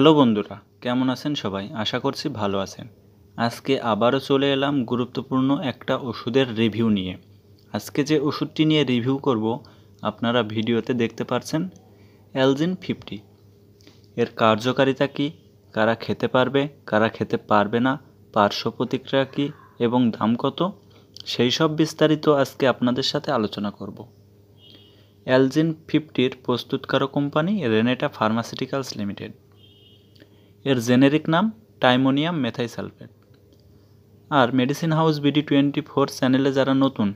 hello বন্ধুরা কেমন আছেন সবাই আশা করছি ভালো আছেন আজকে আবারও চলে এলাম গুরুত্বপূর্ণ একটা ওষুধের রিভিউ নিয়ে আজকে যে ওষুধটি নিয়ে রিভিউ করব আপনারা ভিডিওতে দেখতে পারছেন অ্যালজিন ফিফটি এর কার্যকারিতা কি কারা খেতে পারবে কারা খেতে পারবে না পার্শ্ব প্রতিক্রিয়া কী এবং দাম কত সেই সব বিস্তারিত আজকে আপনাদের সাথে আলোচনা করব অ্যালজিন ফিফটির প্রস্তুতকারক কোম্পানি রেনেটা ফার্মাসিউটিক্যালস লিমিটেড এর জেনেরিক নাম টাইমোনিয়াম মেথাইসালফেট আর medicine house BD twenty four চ্যানেলে যারা নতুন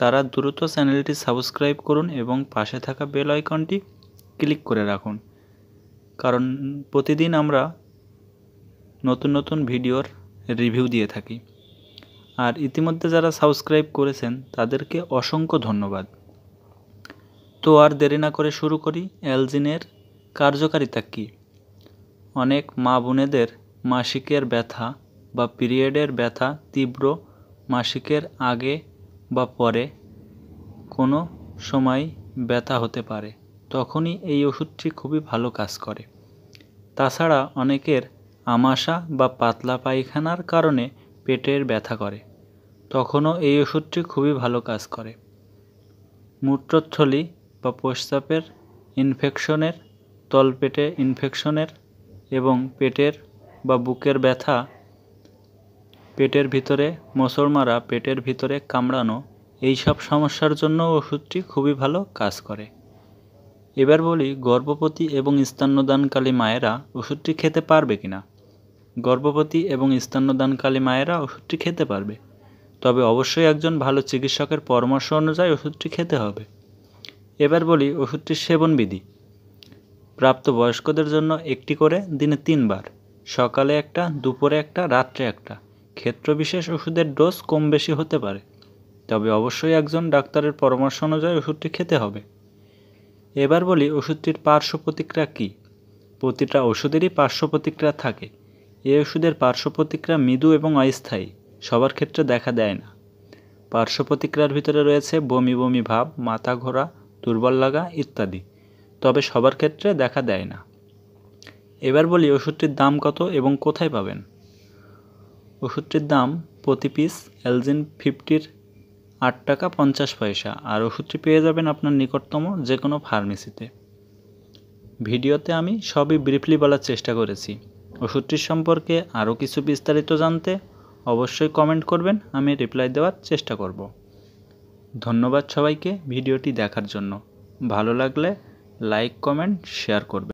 তারা দ্রুত চ্যানেলটি সাবস্ক্রাইব করুন এবং পাশে থাকা বেল আইকনটি ক্লিক করে রাখুন কারণ প্রতিদিন আমরা নতুন নতুন ভিডিওর রিভিউ দিয়ে থাকি আর ইতিমধ্যে যারা সাবস্ক্রাইব করেছেন তাদেরকে অসংখ্য ধন্যবাদ তো আর দেরি না করে শুরু করি অ্যালজিনের কার্যকারিতা কী অনেক মা বোনেদের মাসিকের ব্যথা বা পিরিয়ডের ব্যথা তীব্র মাসিকের আগে বা পরে কোনো সময় ব্যথা হতে পারে তখনই এই ওষুধটি খুবই ভালো কাজ করে তাছাড়া অনেকের আমাশা বা পাতলা পায়খানার কারণে পেটের ব্যথা করে তখনও এই ওষুধটি খুবই ভালো কাজ করে মূত্রথলি বা প্রস্তাবের ইনফেকশনের তলপেটে ইনফেকশনের এবং পেটের বা বুকের ব্যথা পেটের ভিতরে মোচড় মারা পেটের ভিতরে কামড়ানো এই সব সমস্যার জন্য ওষুধটি খুবই ভালো কাজ করে এবার বলি গর্ভবতী এবং স্তন্যদানকালী মায়েরা ওষুধটি খেতে পারবে কি না গর্ভবতী এবং স্তন্যদানকালী মায়েরা ওষুধটি খেতে পারবে তবে অবশ্যই একজন ভালো চিকিৎসকের পরামর্শ অনুযায়ী ওষুধটি খেতে হবে এবার বলি ওষুধটির সেবনবিধি প্রাপ্তবয়স্কদের জন্য একটি করে দিনে তিনবার সকালে একটা দুপুরে একটা রাত্রে একটা ক্ষেত্রবিশেষ ওষুধের ডোজ কম বেশি হতে পারে তবে অবশ্যই একজন ডাক্তারের পরামর্শ অনুযায়ী ওষুধটি খেতে হবে এবার বলি ওষুধটির পার্শ্ব প্রতিক্রিয়া কী প্রতিটা ওষুধেরই পার্শ্ব প্রতিক্রিয়া থাকে এই ওষুধের পার্শ্ব প্রতিক্রিয়া মৃদু এবং অস্থায়ী সবার ক্ষেত্রে দেখা দেয় না পার্শ্ব প্রতিক্রিয়ার ভিতরে রয়েছে বমি বমি ভাব মাথা ঘোরা দুর্বল লাগা ইত্যাদি তবে সবার ক্ষেত্রে দেখা দেয় না এবার বলি ওষুধটির দাম কত এবং কোথায় পাবেন ওষুধটির দাম প্রতি পিস এলজিন ফিফটির আট টাকা পঞ্চাশ পয়সা আর ওষুধটি পেয়ে যাবেন আপনার নিকটতম যে কোনো ফার্মেসিতে ভিডিওতে আমি সবই ব্রিফলি বলার চেষ্টা করেছি ওষুধটির সম্পর্কে আরও কিছু বিস্তারিত জানতে অবশ্যই কমেন্ট করবেন আমি রিপ্লাই দেওয়ার চেষ্টা করব ধন্যবাদ সবাইকে ভিডিওটি দেখার জন্য ভালো লাগলে লাইক কমেন্ট শেয়ার করবেন